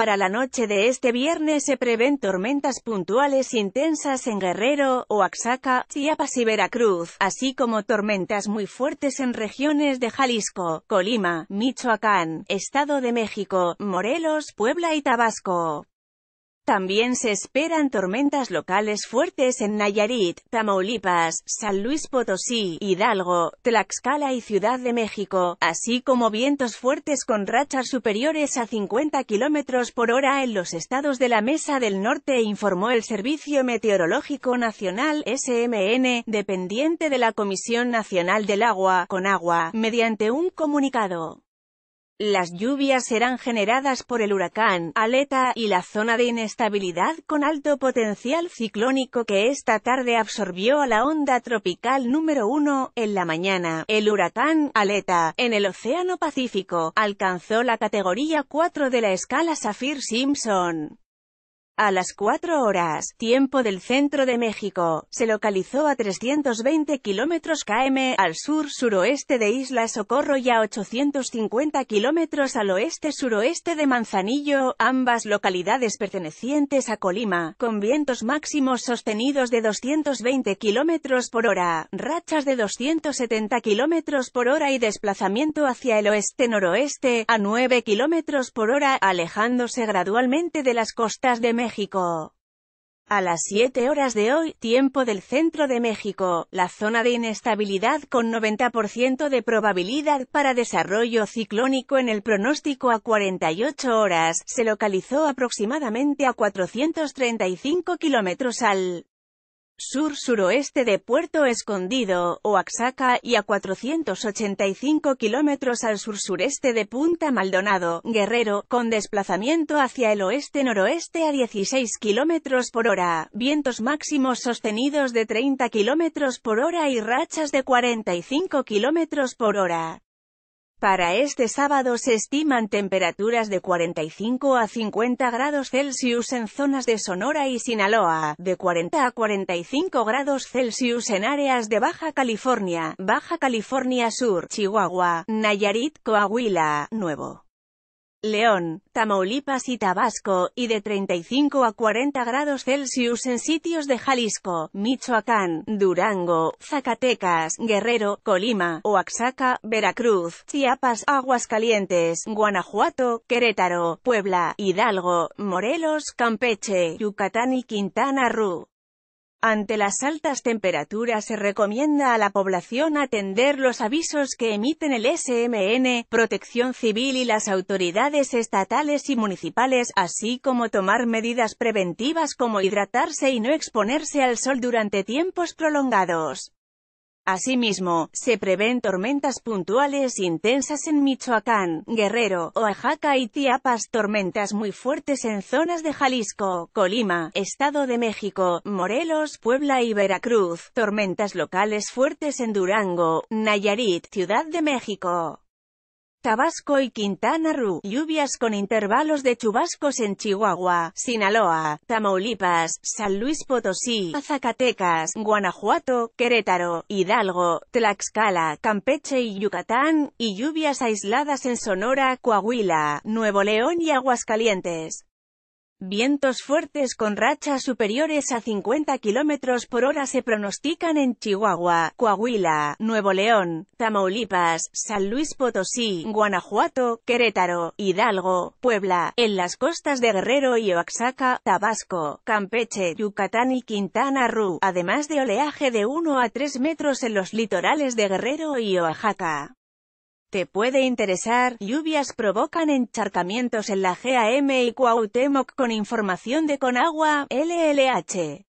Para la noche de este viernes se prevén tormentas puntuales intensas en Guerrero, Oaxaca, Chiapas y Veracruz, así como tormentas muy fuertes en regiones de Jalisco, Colima, Michoacán, Estado de México, Morelos, Puebla y Tabasco. También se esperan tormentas locales fuertes en Nayarit, Tamaulipas, San Luis Potosí, Hidalgo, Tlaxcala y Ciudad de México, así como vientos fuertes con rachas superiores a 50 km por hora en los estados de la Mesa del Norte, informó el Servicio Meteorológico Nacional, SMN, dependiente de la Comisión Nacional del Agua, con agua, mediante un comunicado. Las lluvias serán generadas por el huracán, aleta, y la zona de inestabilidad con alto potencial ciclónico que esta tarde absorbió a la onda tropical número 1, en la mañana. El huracán, aleta, en el Océano Pacífico, alcanzó la categoría 4 de la escala Saffir-Simpson. A las 4 horas, tiempo del centro de México, se localizó a 320 kilómetros km al sur-suroeste de Isla Socorro y a 850 kilómetros al oeste-suroeste de Manzanillo, ambas localidades pertenecientes a Colima, con vientos máximos sostenidos de 220 km por hora, rachas de 270 km por hora y desplazamiento hacia el oeste-noroeste, a 9 km por hora, alejándose gradualmente de las costas de México. México. A las 7 horas de hoy, tiempo del centro de México, la zona de inestabilidad con 90% de probabilidad para desarrollo ciclónico en el pronóstico a 48 horas, se localizó aproximadamente a 435 kilómetros al sur-suroeste de Puerto Escondido, Oaxaca, y a 485 kilómetros al sur-sureste de Punta Maldonado, Guerrero, con desplazamiento hacia el oeste-noroeste a 16 kilómetros por hora, vientos máximos sostenidos de 30 kilómetros por hora y rachas de 45 kilómetros por hora. Para este sábado se estiman temperaturas de 45 a 50 grados Celsius en zonas de Sonora y Sinaloa, de 40 a 45 grados Celsius en áreas de Baja California, Baja California Sur, Chihuahua, Nayarit, Coahuila, Nuevo. León, Tamaulipas y Tabasco, y de 35 a 40 grados Celsius en sitios de Jalisco, Michoacán, Durango, Zacatecas, Guerrero, Colima, Oaxaca, Veracruz, Chiapas, Aguascalientes, Guanajuato, Querétaro, Puebla, Hidalgo, Morelos, Campeche, Yucatán y Quintana Roo. Ante las altas temperaturas se recomienda a la población atender los avisos que emiten el SMN, Protección Civil y las autoridades estatales y municipales, así como tomar medidas preventivas como hidratarse y no exponerse al sol durante tiempos prolongados. Asimismo, se prevén tormentas puntuales e intensas en Michoacán, Guerrero, Oaxaca y Tiapas, tormentas muy fuertes en zonas de Jalisco, Colima, Estado de México, Morelos, Puebla y Veracruz, tormentas locales fuertes en Durango, Nayarit, Ciudad de México. Tabasco y Quintana Roo, lluvias con intervalos de chubascos en Chihuahua, Sinaloa, Tamaulipas, San Luis Potosí, Zacatecas, Guanajuato, Querétaro, Hidalgo, Tlaxcala, Campeche y Yucatán, y lluvias aisladas en Sonora, Coahuila, Nuevo León y Aguascalientes. Vientos fuertes con rachas superiores a 50 km por hora se pronostican en Chihuahua, Coahuila, Nuevo León, Tamaulipas, San Luis Potosí, Guanajuato, Querétaro, Hidalgo, Puebla, en las costas de Guerrero y Oaxaca, Tabasco, Campeche, Yucatán y Quintana Roo, además de oleaje de 1 a 3 metros en los litorales de Guerrero y Oaxaca. Te puede interesar, lluvias provocan encharcamientos en la GAM y Cuauhtémoc con información de Conagua, LLH.